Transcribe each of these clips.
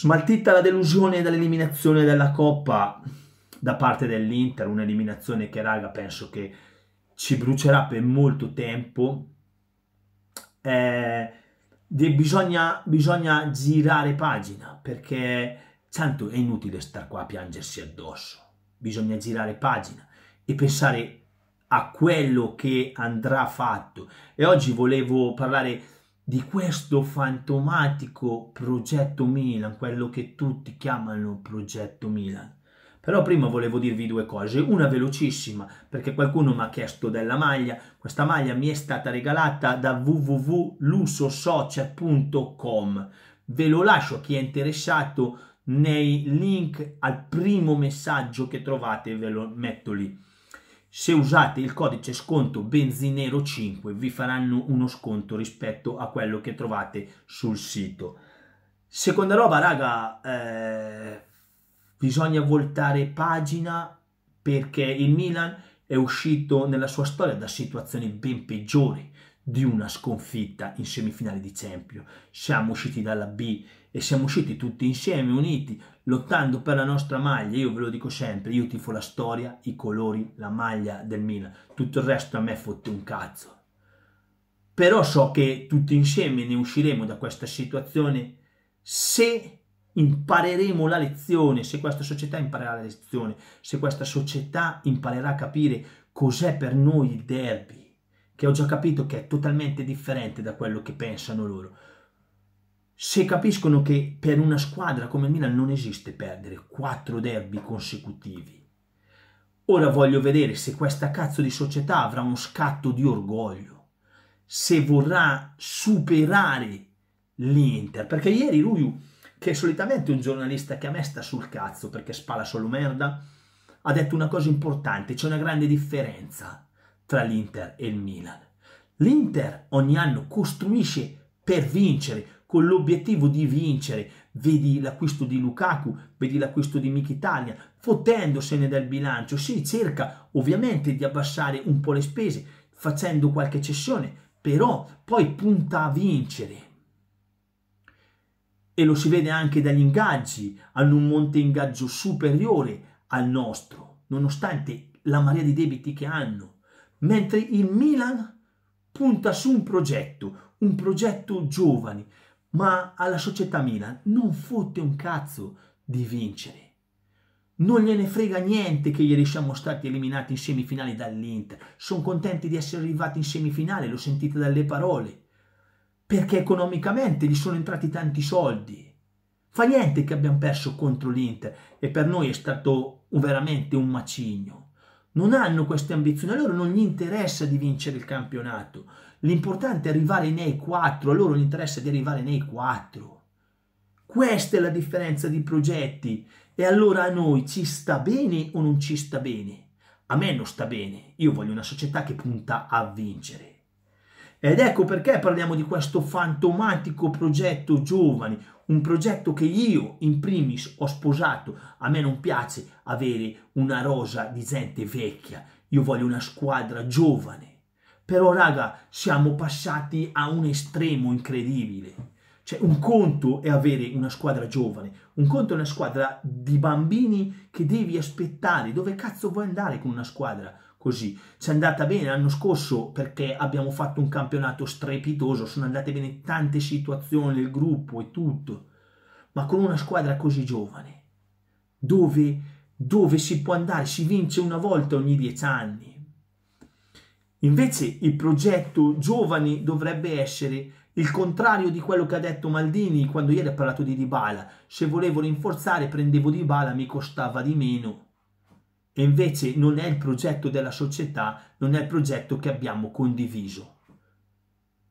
Smaltita la delusione dall'eliminazione della Coppa da parte dell'Inter, un'eliminazione che raga penso che ci brucerà per molto tempo, eh, bisogna, bisogna girare pagina perché tanto è inutile star qua a piangersi addosso, bisogna girare pagina e pensare a quello che andrà fatto. E oggi volevo parlare di questo fantomatico progetto Milan, quello che tutti chiamano progetto Milan. Però prima volevo dirvi due cose, una velocissima, perché qualcuno mi ha chiesto della maglia, questa maglia mi è stata regalata da www.lusosocia.com, ve lo lascio a chi è interessato nei link al primo messaggio che trovate, ve lo metto lì. Se usate il codice sconto benzinero 5 vi faranno uno sconto rispetto a quello che trovate sul sito. Seconda roba, raga, eh, bisogna voltare pagina perché il Milan è uscito nella sua storia da situazioni ben peggiori di una sconfitta in semifinale di Champions. Siamo usciti dalla B e siamo usciti tutti insieme, uniti, lottando per la nostra maglia. Io ve lo dico sempre, io tifo la storia, i colori, la maglia del Milan. Tutto il resto a me fotte un cazzo. Però so che tutti insieme ne usciremo da questa situazione se impareremo la lezione, se questa società imparerà la lezione, se questa società imparerà a capire cos'è per noi il derby che ho già capito che è totalmente differente da quello che pensano loro. Se capiscono che per una squadra come il Milan non esiste perdere quattro derby consecutivi, ora voglio vedere se questa cazzo di società avrà uno scatto di orgoglio, se vorrà superare l'Inter, perché ieri Ruiu, che è solitamente un giornalista che a me sta sul cazzo perché spala solo merda, ha detto una cosa importante, c'è una grande differenza tra l'Inter e il Milan. L'Inter ogni anno costruisce per vincere, con l'obiettivo di vincere. Vedi l'acquisto di Lukaku, vedi l'acquisto di Mkhitaryan, fottendosene dal bilancio. Si cerca ovviamente di abbassare un po' le spese, facendo qualche cessione, però poi punta a vincere. E lo si vede anche dagli ingaggi, hanno un monte ingaggio superiore al nostro, nonostante la marea di debiti che hanno mentre il Milan punta su un progetto, un progetto giovane, ma alla società Milan non fotte un cazzo di vincere. Non gliene frega niente che ieri siamo stati eliminati in semifinale dall'Inter. Sono contenti di essere arrivati in semifinale, lo sentite dalle parole. Perché economicamente gli sono entrati tanti soldi. Fa niente che abbiamo perso contro l'Inter e per noi è stato veramente un macigno non hanno queste ambizioni, a loro non gli interessa di vincere il campionato, l'importante è arrivare nei quattro, a loro gli interessa di arrivare nei quattro. Questa è la differenza di progetti e allora a noi ci sta bene o non ci sta bene? A me non sta bene, io voglio una società che punta a vincere. Ed ecco perché parliamo di questo fantomatico progetto giovani, un progetto che io in primis ho sposato. A me non piace avere una rosa di gente vecchia, io voglio una squadra giovane. Però raga, siamo passati a un estremo incredibile. Cioè, un conto è avere una squadra giovane, un conto è una squadra di bambini che devi aspettare. Dove cazzo vuoi andare con una squadra? giovane? così. Ci è andata bene l'anno scorso perché abbiamo fatto un campionato strepitoso, sono andate bene tante situazioni del gruppo e tutto, ma con una squadra così giovane, dove, dove si può andare, si vince una volta ogni dieci anni. Invece il progetto giovani dovrebbe essere il contrario di quello che ha detto Maldini quando ieri ha parlato di Dybala. Se volevo rinforzare prendevo Dybala, mi costava di meno e invece non è il progetto della società, non è il progetto che abbiamo condiviso.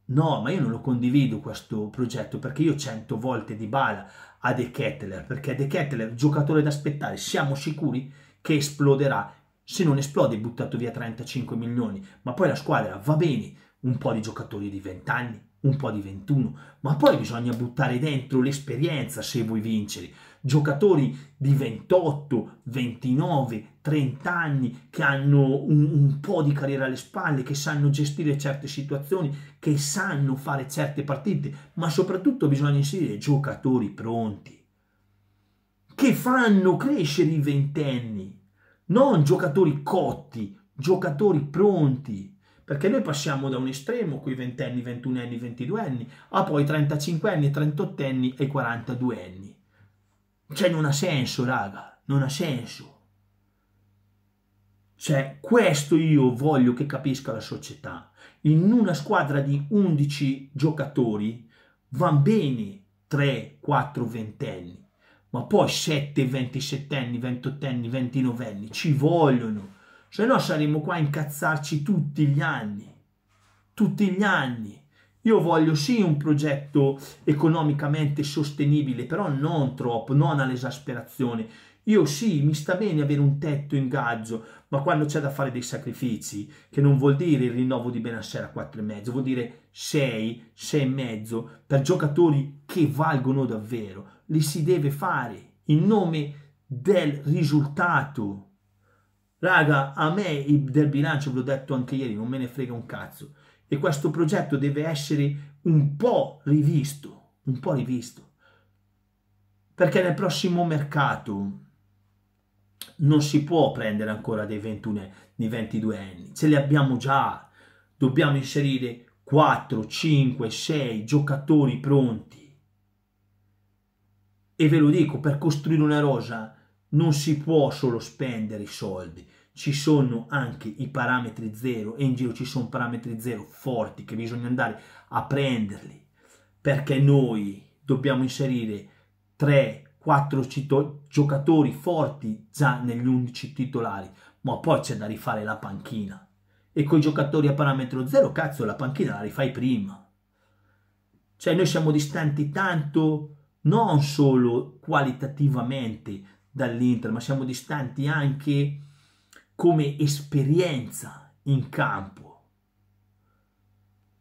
No, ma io non lo condivido questo progetto perché io cento volte di bala a De Kettler, perché De Kettler, giocatore da aspettare, siamo sicuri che esploderà. Se non esplode, buttato via 35 milioni, ma poi la squadra va bene, un po' di giocatori di 20 anni, un po' di 21, ma poi bisogna buttare dentro l'esperienza se vuoi vincere giocatori di 28, 29, 30 anni che hanno un, un, po' di carriera alle spalle, che sanno gestire certe situazioni, che sanno fare certe partite, ma soprattutto bisogna inserire giocatori pronti, che fanno crescere i ventenni, non giocatori cotti, giocatori pronti perché noi passiamo da un estremo, qui ventenni, ventunenni, ventiduenni, a poi 35 anni, 38 anni e 42 anni. Cioè non ha senso, raga, non ha senso. Cioè, questo io voglio che capisca la società. In una squadra di 11 giocatori van bene 3, 4 ventenni, ma poi 7, 27 anni, 28 anni, 29 anni ci vogliono. Se no saremo qua a incazzarci tutti gli anni. Tutti gli anni. Io voglio sì un progetto economicamente sostenibile, però non troppo, non all'esasperazione. Io sì, mi sta bene avere un tetto in gaggio, ma quando c'è da fare dei sacrifici, che non vuol dire il rinnovo di Benassera a 4,5, vuol dire 6, mezzo per giocatori che valgono davvero. Li si deve fare in nome del risultato. Raga, a me del bilancio, ve l'ho detto anche ieri, non me ne frega un cazzo e questo progetto deve essere un po' rivisto, un po' rivisto, perché nel prossimo mercato non si può prendere ancora dei 21 dei 22 anni, ce li abbiamo già, dobbiamo inserire 4, 5, 6 giocatori pronti. E ve lo dico, per costruire una rosa non si può solo spendere i soldi, ci sono anche i parametri zero e in giro ci sono parametri zero forti che bisogna andare a prenderli perché noi dobbiamo inserire 3, 4 cito- giocatori forti già negli 11 titolari, ma poi c'è da rifare la panchina. E con i giocatori a parametro zero, cazzo, la panchina la rifai prima. Cioè noi siamo distanti tanto non solo qualitativamente dall'Inter, ma siamo distanti anche come esperienza in campo.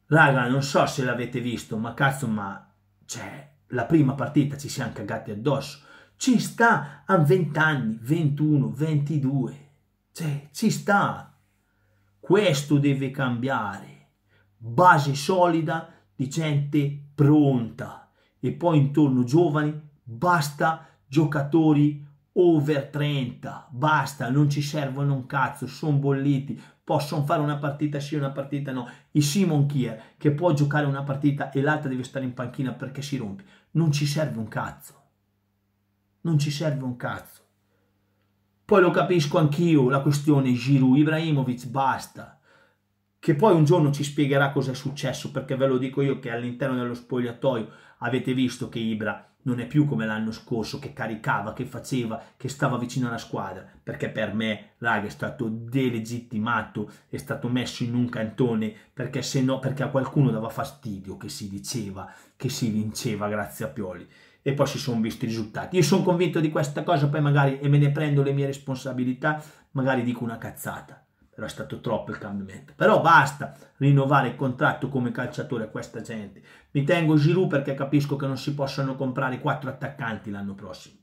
Raga, non so se l'avete visto, ma cazzo, ma cioè, la prima partita ci siamo cagati addosso. Ci sta a 20 anni, 21, 22. Cioè, ci sta. Questo deve cambiare. Base solida di gente pronta. E poi intorno giovani, basta giocatori over 30, basta, non ci servono un cazzo, sono bolliti, possono fare una partita sì, una partita no. I Simon Kier, che può giocare una partita e l'altra deve stare in panchina perché si rompe, non ci serve un cazzo. Non ci serve un cazzo. Poi lo capisco anch'io, la questione Giroud, Ibrahimovic, basta. Che poi un giorno ci spiegherà cosa è successo, perché ve lo dico io che all'interno dello spogliatoio avete visto che Ibra non è più come l'anno scorso che caricava, che faceva, che stava vicino alla squadra, perché per me, raga, è stato delegittimato, è stato messo in un cantone, perché se no, perché a qualcuno dava fastidio che si diceva che si vinceva grazie a Pioli. E poi si sono visti i risultati. Io sono convinto di questa cosa, poi magari e me ne prendo le mie responsabilità, magari dico una cazzata però è stato troppo il cambiamento. Però basta rinnovare il contratto come calciatore a questa gente. Mi tengo Giroud perché capisco che non si possono comprare quattro attaccanti l'anno prossimo.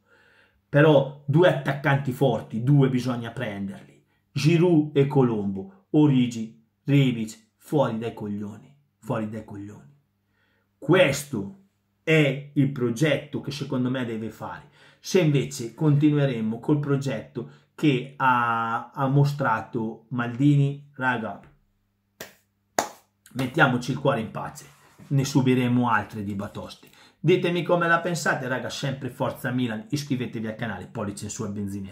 Però due attaccanti forti, due bisogna prenderli. Giroud e Colombo, Origi, Rivic, fuori dai coglioni, fuori dai coglioni. Questo è il progetto che secondo me deve fare. Se invece continueremo col progetto che ha, ha mostrato Maldini, raga, mettiamoci il cuore in pace, ne subiremo altre di Batosti. Ditemi come la pensate, raga, sempre Forza Milan, iscrivetevi al canale, pollice in su al benzinero.